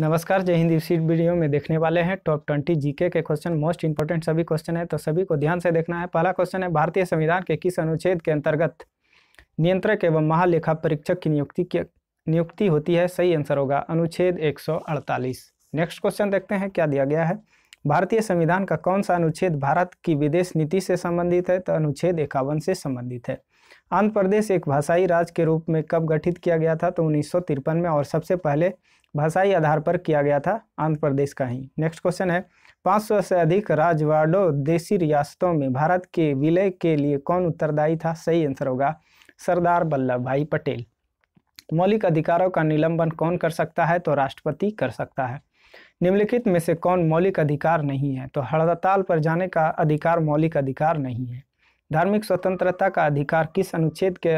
नमस्कार जय हिंद इस वीडियो में देखने वाले हैं टॉप ट्वेंटी जीके के क्वेश्चन मोस्ट इंपॉर्टेंट सभी क्वेश्चन है तो सभी को ध्यान से देखना है पहला क्वेश्चन है भारतीय संविधान के किस अनुच्छेद के अंतर्गत नियंत्रक एवं महालेखा परीक्षक की नियुक्ति की नियुक्ति होती है सही आंसर होगा अनुच्छेद एक नेक्स्ट क्वेश्चन देखते हैं क्या दिया गया है भारतीय संविधान का कौन सा अनुच्छेद भारत की विदेश नीति से संबंधित है तो अनुच्छेद इक्यावन से संबंधित है आंध्र प्रदेश एक भाषाई राज्य के रूप में कब गठित किया गया था तो उन्नीस में और सबसे पहले भाषाई आधार पर किया गया था आंध्र प्रदेश का ही नेक्स्ट क्वेश्चन है 500 से अधिक राजवाड़ों देशी रियासतों में भारत के विलय के लिए कौन उत्तरदायी था सही आंसर होगा सरदार वल्लभ भाई पटेल मौलिक अधिकारों का निलंबन कौन कर सकता है तो राष्ट्रपति कर सकता है निम्नलिखित में से कौन मौलिक अधिकार नहीं है तो हड़ताल पर जाने का अधिकार मौलिक अधिकार नहीं है धार्मिक स्वतंत्रता का अधिकार किस अनुच्छेद के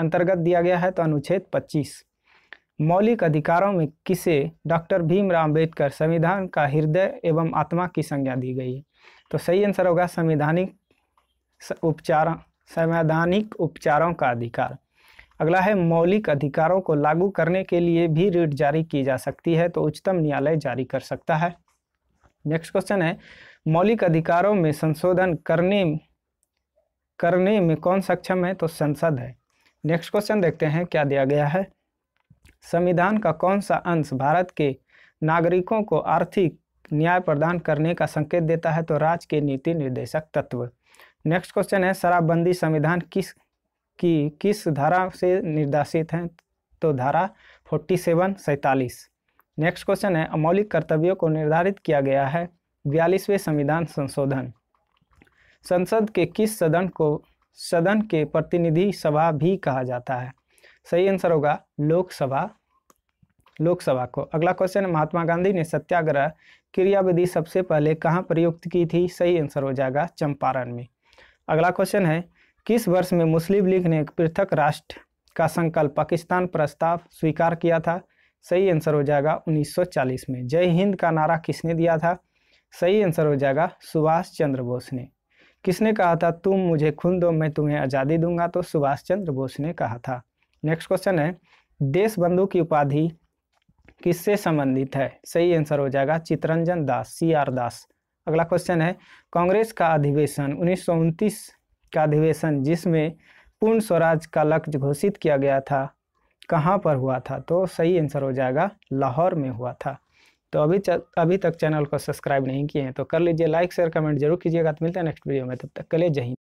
अंतर्गत दिया गया है तो अनुच्छेद 25 मौलिक अधिकारों में किसे डॉक्टर भीमराव अम्बेडकर संविधान का हृदय एवं आत्मा की संज्ञा दी गई है तो सही आंसर होगा संवैधानिक उपचार संवैधानिक उपचारों का अधिकार अगला है मौलिक अधिकारों को लागू करने के लिए भी रीट जारी की जा सकती है तो उच्चतम न्यायालय जारी कर सकता है नेक्स्ट क्वेश्चन है मौलिक अधिकारों में संशोधन करने करने में कौन सक्षम है तो संसद है नेक्स्ट क्वेश्चन देखते हैं क्या दिया गया है संविधान का कौन सा अंश भारत के नागरिकों को आर्थिक न्याय प्रदान करने का संकेत देता है तो राज्य के नीति निर्देशक तत्व नेक्स्ट क्वेश्चन है शराबबंदी संविधान किस की किस धारा से निर्देशित है तो धारा फोर्टी सेवन सैतालीस नेक्स्ट क्वेश्चन है अमौलिक कर्तव्यों को निर्धारित किया गया है बयालीसवें संविधान संशोधन संसद के किस सदन को सदन के प्रतिनिधि सभा भी कहा जाता है सही आंसर होगा लोकसभा लोकसभा को अगला क्वेश्चन है महात्मा गांधी ने सत्याग्रह क्रियाविधि सबसे पहले कहाँ प्रयुक्त की थी सही आंसर हो जाएगा चंपारण में अगला क्वेश्चन है किस वर्ष में मुस्लिम लीग ने पृथक राष्ट्र का संकल्प पाकिस्तान प्रस्ताव स्वीकार किया था सही आंसर हो जाएगा 1940 में जय हिंद का नारा किसने दिया था सही आंसर हो जाएगा सुभाष चंद्र बोस ने किसने कहा था तुम मुझे खून दो मैं तुम्हें आज़ादी दूंगा तो सुभाष चंद्र बोस ने कहा था नेक्स्ट क्वेश्चन है देश बंधु की उपाधि किससे संबंधित है सही आंसर हो जाएगा चितरंजन दास सी आर दास अगला क्वेश्चन है कांग्रेस का अधिवेशन उन्नीस का अधिवेशन जिसमें पूर्ण स्वराज का लक्ष्य घोषित किया गया था कहाँ पर हुआ था तो सही आंसर हो जाएगा लाहौर में हुआ था तो अभी अभी तक चैनल को सब्सक्राइब नहीं किए हैं तो कर लीजिए लाइक शेयर कमेंट जरूर कीजिएगा तो मिलते हैं नेक्स्ट वीडियो में तब तक के लिए जय हिंद